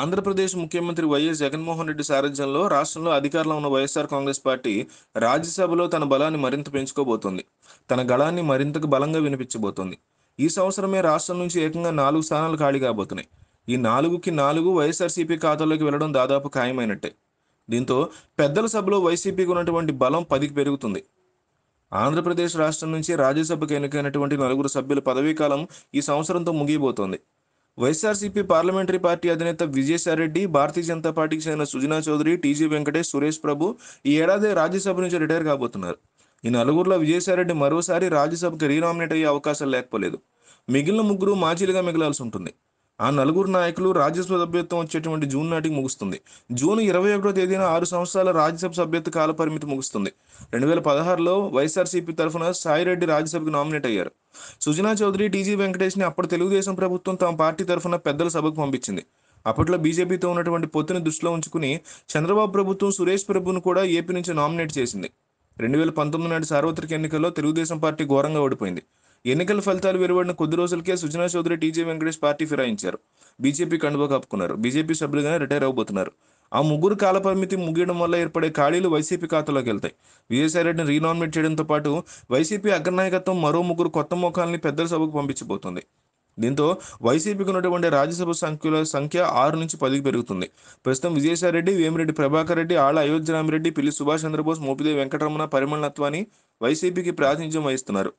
ఆంధ్రప్రదేశ్ ముఖ్యమంత్రి వైఎస్ జగన్మోహన్ రెడ్డి సారథ్యంలో రాష్ట్రంలో అధికారంలో ఉన్న వైఎస్ఆర్ కాంగ్రెస్ పార్టీ రాజ్యసభలో తన బలాన్ని మరింత పెంచుకోబోతోంది తన గళాన్ని మరింతకు బలంగా వినిపించబోతోంది ఈ సంవత్సరమే రాష్ట్రం నుంచి ఏకంగా నాలుగు స్థానాలు ఖాళీ కాబోతున్నాయి ఈ నాలుగుకి నాలుగు వైఎస్ఆర్సీపీ ఖాతాలోకి వెళ్లడం దాదాపు ఖాయమైనట్టే దీంతో పెద్దల సభలో వైసీపీకి ఉన్నటువంటి బలం పదికి పెరుగుతుంది ఆంధ్రప్రదేశ్ రాష్ట్రం నుంచి రాజ్యసభకు ఎన్నికైనటువంటి నలుగురు సభ్యుల పదవీకాలం ఈ సంవత్సరంతో ముగియబోతోంది వైఎస్ఆర్సీపీ పార్లమెంటరీ పార్టీ అధినేత విజయసాయిరెడ్డి భారతీయ జనతా పార్టీకి చెందిన సుజనా చౌదరి టీజీ వెంకటేష్ సురేష్ ప్రభు ఈ ఏడాది రాజ్యసభ నుంచి రిటైర్ కాబోతున్నారు ఈ నలుగురిలో విజయసాయిరెడ్డి మరోసారి రాజ్యసభకు రీనామినేట్ అయ్యే అవకాశం లేకపోలేదు మిగిలిన ముగ్గురు మాజీలుగా మిగలాల్సి ఉంటుంది ఆ నలుగురు నాయకులు రాజ్యసభ సభ్యత్వం వచ్చేటువంటి జూన్ నాటికి ముగుస్తుంది జూన్ ఇరవై ఒకటో తేదీన ఆరు సంవత్సరాల రాజ్యసభ సభ్యత్వ కాల పరిమితి ముగుస్తుంది రెండు వేల పదహారులో వైఎస్ఆర్సీపీ తరఫున సాయిరెడ్డి రాజ్యసభకు నామినేట్ అయ్యారు సుజనా చౌదరి టీజీ ని అప్పటి తెలుగుదేశం ప్రభుత్వం తమ పార్టీ తరఫున పెద్దల సభకు పంపించింది అప్పట్లో బీజేపీతో ఉన్నటువంటి పొత్తుని దృష్టిలో ఉంచుకుని చంద్రబాబు ప్రభుత్వం సురేష్ ప్రభును కూడా ఏపీ నుంచి నామినేట్ చేసింది రెండు వేల పంతొమ్మిది నాటి సార్వత్రిక ఎన్నికల్లో తెలుగుదేశం పార్టీ ఘోరంగా ఓడిపోయింది ఎన్నికల ఫలితాలు వెలువడిన కొద్ది రోజులకే సుజనా చౌదరి టీజే వెంకటేష్ పార్టీ ఫిరాయించారు బీజేపీ కండువా కప్పుకున్నారు బీజేపీ సభ్యులుగానే రిటైర్ అవబోతున్నారు ఆ ముగ్గురు కాలపరిమితి ముగియడం వల్ల ఏర్పడే ఖాళీలు వైసీపీ ఖాతాలోకి వెళ్తాయి విజయసాయిరెడ్డిని రీనామినేట్ చేయడంతో పాటు వైసీపీ అగ్రనాయకత్వం మరో ముగ్గురు కొత్త ముఖాలని పెద్దల సభకు పంపించబోతుంది దీంతో వైసీపీకి ఉన్నటువంటి రాజ్యసభ సంఖ్యల సంఖ్య ఆరు నుంచి పదికి పెరుగుతుంది ప్రస్తుతం విజయసాయిరెడ్డి వేమిరెడ్డి ప్రభాకర్ రెడ్డి ఆళ్ళ అయోధ్యరామిరెడ్డి పిల్లి సుభాష్ చంద్రబోస్ మోపిదేవి వెంకటరమణ పరిమళత్వాన్ని వైసీపీకి ప్రాతినిధ్యం వహిస్తున్నారు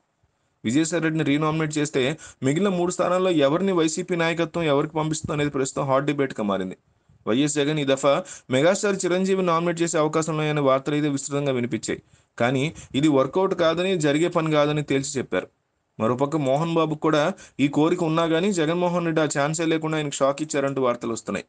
విజయసాయి రెడ్డిని రీనామినేట్ చేస్తే మిగిలిన మూడు స్థానాల్లో ఎవరిని వైసీపీ నాయకత్వం ఎవరికి పంపిస్తుందో అనేది ప్రస్తుతం హాట్ డిబేట్గా మారింది వైఎస్ జగన్ ఈ దఫా మెగాస్టార్ చిరంజీవి నామినేట్ చేసే అవకాశంలో అనే వార్తలు అయితే విస్తృతంగా వినిపించాయి కానీ ఇది వర్కౌట్ కాదని జరిగే పని కాదని తేల్చి చెప్పారు మరోపక్క మోహన్ బాబు కూడా ఈ కోరిక ఉన్నా కానీ జగన్మోహన్ రెడ్డి ఆ ఛాన్సే లేకుండా ఆయనకు షాక్ ఇచ్చారంటూ వార్తలు వస్తున్నాయి